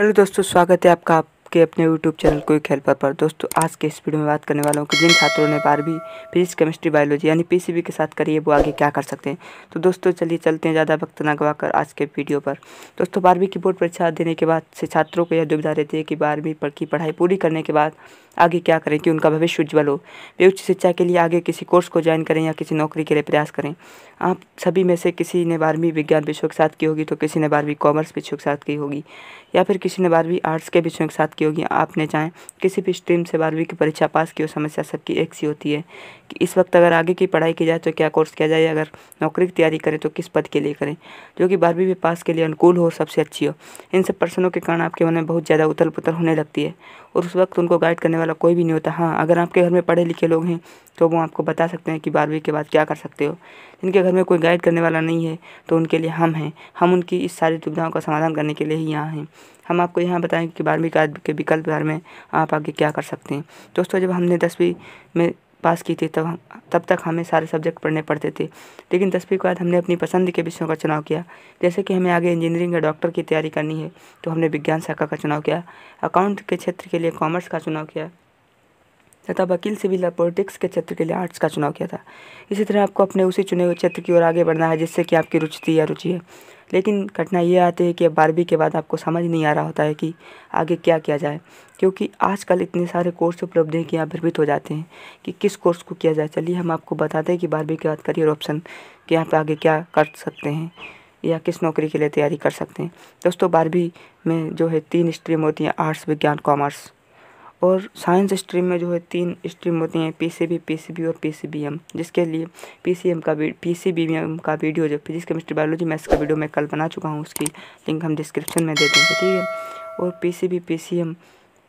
hello दोस्तों स्वागत है आपका आपके अपने यूट्यूब चैनल को एक हेल्पर पर दोस्तों आज के इस वीडियो में बात करने वाला हूँ कि जिन छात्रों ने बारहवीं फिजिक्स केमिस्ट्री बायोलॉजी यानी पीसीबी के साथ करिए वो आगे क्या कर सकते हैं तो दोस्तों चलिए चलते हैं ज़्यादा वक्त ना गवा कर आज के वीडियो पर दोस्तों बारहवीं की बोर्ड परीक्षा देने के बाद से छात्रों को यह दुविधा रहती है कि बारहवीं पर की पढ़ाई पूरी करने के बाद आगे क्या करें कि उनका भविष्य उज्ज्वल हो वे उच्च शिक्षा के लिए आगे किसी कोर्स को ज्वाइन करें या किसी नौकरी के लिए प्रयास करें आप सभी में से किसी ने बारहवीं विज्ञान विषय के साथ की होगी तो किसी ने बारहवीं कॉमर्स विषय के साथ की होगी या फिर किसी ने बारहवीं आर्ट्स के विषयों के साथ की होगी आपने चाहें किसी भी स्ट्रीम से बारहवीं की परीक्षा पास की हो समस्या सबकी एक सी होती है कि इस वक्त अगर आगे की पढ़ाई की जाए तो क्या कोर्स किया जाए अगर नौकरी की तैयारी करें तो किस पद के लिए करें जो कि बारहवीं में पास के लिए अनुकूल हो सबसे अच्छी हो इन सब प्रश्नों के कारण आपके मन में बहुत ज़्यादा उथल पुथल होने लगती है और उस वक्त उनको गाइड करने वाला कोई भी नहीं होता हाँ अगर आपके घर में पढ़े लिखे लोग हैं तो वो आपको बता सकते हैं कि बारहवीं के बाद क्या कर सकते हो जिनके घर में कोई गाइड करने वाला नहीं है तो उनके लिए हम हैं हम उनकी इस सारी दुविधाओं का समाधान करने के लिए ही यहाँ हैं हम आपको यहाँ बताएँ कि बारहवीं का के विकल्प बारे में आप आगे क्या कर सकते हैं दोस्तों जब हमने दसवीं में पास की थी तब तब तक हमें सारे सब्जेक्ट पढ़ने पड़ते थे लेकिन दसवीं के बाद हमने अपनी पसंद के विषयों का चुनाव किया जैसे कि हमें आगे इंजीनियरिंग या डॉक्टर की तैयारी करनी है तो हमने विज्ञान शाखा का चुनाव किया अकाउंट के क्षेत्र के लिए कॉमर्स का चुनाव किया तथा वकील सिविल और पॉलिटिक्स के क्षेत्र के लिए आर्ट्स का चुनाव किया था इसी तरह आपको अपने उसी चुने हुए क्षेत्र की ओर आगे बढ़ना है जिससे कि आपकी रुचि या रुचि है लेकिन कठिनाई ये आती है कि अब बारहवीं के बाद आपको समझ नहीं आ रहा होता है कि आगे क्या किया जाए क्योंकि आजकल इतने सारे कोर्स उपलब्ध हैं कि आप भ्रमित हो जाते हैं कि किस कोर्स को किया जाए चलिए हम आपको बताते हैं कि बारहवीं के बाद करियर ऑप्शन कि आप आगे क्या कर सकते हैं या किस नौकरी के लिए तैयारी कर सकते हैं दोस्तों बारहवीं में जो है तीन स्ट्रीम होती हैं आर्ट्स विज्ञान कॉमर्स और साइंस स्ट्रीम में जो है तीन स्ट्रीम होती हैं P C B P C B और पी सी बी एम जिसके लिए पी सी एम का पी सी बी एम का वीडियो जो फिजिक्स केमिस्ट्री बायोलॉजी मैथ्स का वीडियो मैं कल बना चुका हूँ उसकी लिंक हम डिस्क्रिप्शन में दे देंगे ठीक है और P C B P C M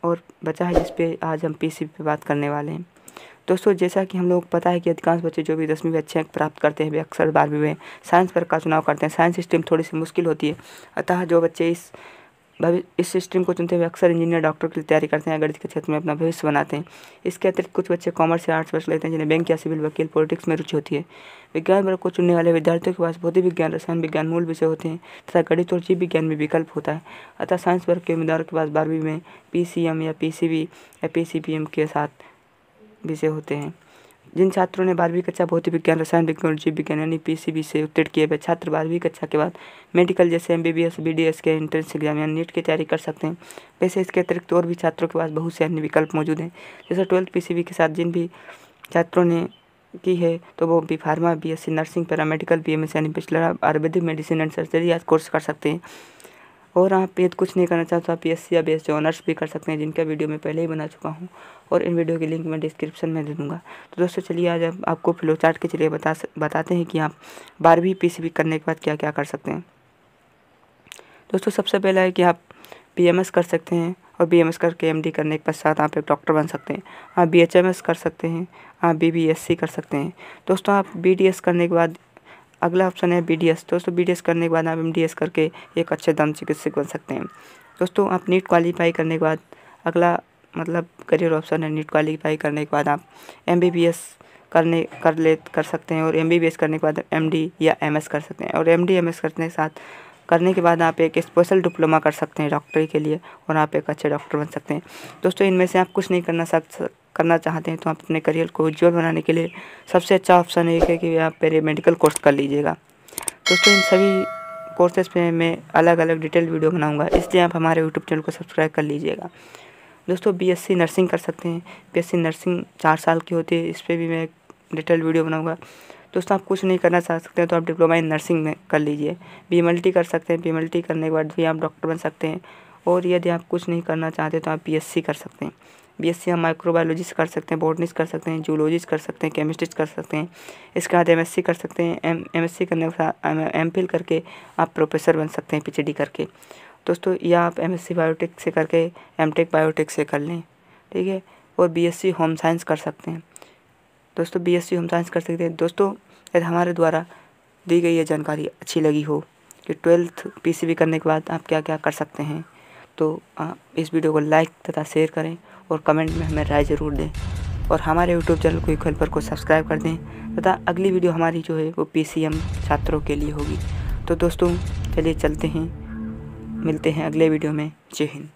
और बचा है जिस पर आज हम पी सी बी पे बात करने वाले हैं दोस्तों जैसा कि हम लोग पता है कि अधिकांश बच्चे जो भी दसवीं में अच्छे प्राप्त करते हैं वे अक्सर बारहवीं में साइंस पर का चुनाव करते हैं साइंस स्ट्रीम थोड़ी सी मुश्किल होती है अतः जो बच्चे इस भविष्य इस स्ट्रीम को चुनते हुए अक्सर इंजीनियर डॉक्टर की तैयारी करते हैं गणित के क्षेत्र में अपना भविष्य बनाते हैं इसके अतिरिक्त कुछ बच्चे कॉमर्स या आर्ट्स वर्ष लेते हैं जिन्हें बैंक या सिविल वकील पॉलिटिक्स में रुचि होती है विज्ञान वर्ग को चुनने वाले विद्यार्थियों के पास भौतिक विज्ञान रसायन विज्ञान मूल विषय होते हैं तथा गणित और जीव विज्ञान में विकल्प होता है अतः साइंस वर्ग के उम्मीदवारों के पास बारहवीं में पी या पी या पी के साथ विषय होते हैं जिन छात्रों ने बारहवीं कक्षा भौतिक विज्ञान रसायन विज्ञान जीव विज्ञान यानी पीसीबी से उत्तीर्ण किए हुए छात्र बारहवीं कक्षा के बाद मेडिकल जैसे एमबीबीएस बीडीएस के एंट्रेंस एग्जाम या नीट की तैयारी कर सकते हैं वैसे इसके अतिरिक्त और भी छात्रों के पास बहुत से अन्य विकल्प मौजूद हैं जैसे ट्वेल्थ पी के साथ जिन भी छात्रों ने की है तो वो B pharma B nursing paramedical एस यानी bachelor ayurvedic medicine and surgery आज कोर्स कर सकते हैं और आप यदि कुछ नहीं करना चाहते तो आप एस या बी एस ऑनर्स भी कर सकते हैं जिनका वीडियो मैं पहले ही बना चुका हूँ और इन वीडियो की लिंक मैं डिस्क्रिप्शन में दे दूँगा तो दोस्तों चलिए आज आप, आपको फ्लो चार्ट के चलिए बता बताते हैं कि आप बारहवीं पी करने के बाद क्या क्या कर सकते हैं दोस्तों सबसे पहला है कि आप बी कर सकते हैं और बी एम करके एम करने के पश्चात आप एक डॉक्टर बन सकते हैं आप बी कर सकते हैं आप बी कर सकते हैं दोस्तों आप बी करने के बाद अगला ऑप्शन है बी दोस्तों बी करने के बाद आप एम करके एक अच्छे दम चिकित्सक बन सकते हैं दोस्तों आप नीट क्वालिफाई करने के बाद अगला मतलब करियर ऑप्शन है नीट क्वालिफाई करने के बाद आप एम करने कर ले कर सकते हैं और एम करने के बाद एम या एम कर सकते हैं और एम डी करने के साथ करने के बाद आप एक स्पेशल डिप्लोमा कर सकते हैं डॉक्टरी के लिए और आप एक अच्छे डॉक्टर बन सकते हैं दोस्तों इनमें से आप कुछ नहीं करना सक करना चाहते हैं तो आप अपने करियर को उज्ज्वल बनाने के लिए सबसे अच्छा ऑप्शन एक है कि आप मेरे मेडिकल कोर्स कर लीजिएगा दोस्तों इन सभी कोर्सेज पे मैं अलग अलग डिटेल वीडियो बनाऊंगा इसलिए आप हमारे यूट्यूब चैनल को सब्सक्राइब कर लीजिएगा दोस्तों बीएससी नर्सिंग कर सकते हैं बीएससी नर्सिंग चार साल की होती है इस पर भी मैं डिटेल वीडियो बनाऊँगा दोस्तों आप कुछ नहीं करना चाह सकते हैं तो आप डिप्लोमा इन नर्सिंग में कर लीजिए बी कर सकते हैं बी करने के बाद भी आप डॉक्टर बन सकते हैं और यदि आप कुछ नहीं करना चाहते तो आप बी कर सकते हैं बीएससी हम माइक्रोबायोलॉजी से कर सकते हैं बॉटनी कर सकते हैं जूलॉजी कर सकते हैं केमिस्ट्री कर सकते हैं इसके बाद एमएससी कर सकते हैं एम एम करने के साथ फिल करके आप प्रोफेसर बन सकते हैं पीएचडी करके दोस्तों या आप एम बायोटेक से करके एमटेक बायोटेक से कर लें ठीक है और बीएससी होम साइंस कर सकते हैं दोस्तों बीएससी होम साइंस कर सकते हैं दोस्तों यदि हमारे द्वारा दी गई ये जानकारी अच्छी लगी हो कि ट्वेल्थ पी करने के बाद आप क्या क्या कर सकते हैं तो आप इस वीडियो को लाइक तथा शेयर करें और कमेंट में हमें राय ज़रूर दें और हमारे यूट्यूब चैनल को क्विक हेल्पर को सब्सक्राइब कर दें तथा अगली वीडियो हमारी जो है वो पी छात्रों के लिए होगी तो दोस्तों चलिए चलते हैं मिलते हैं अगले वीडियो में जय हिंद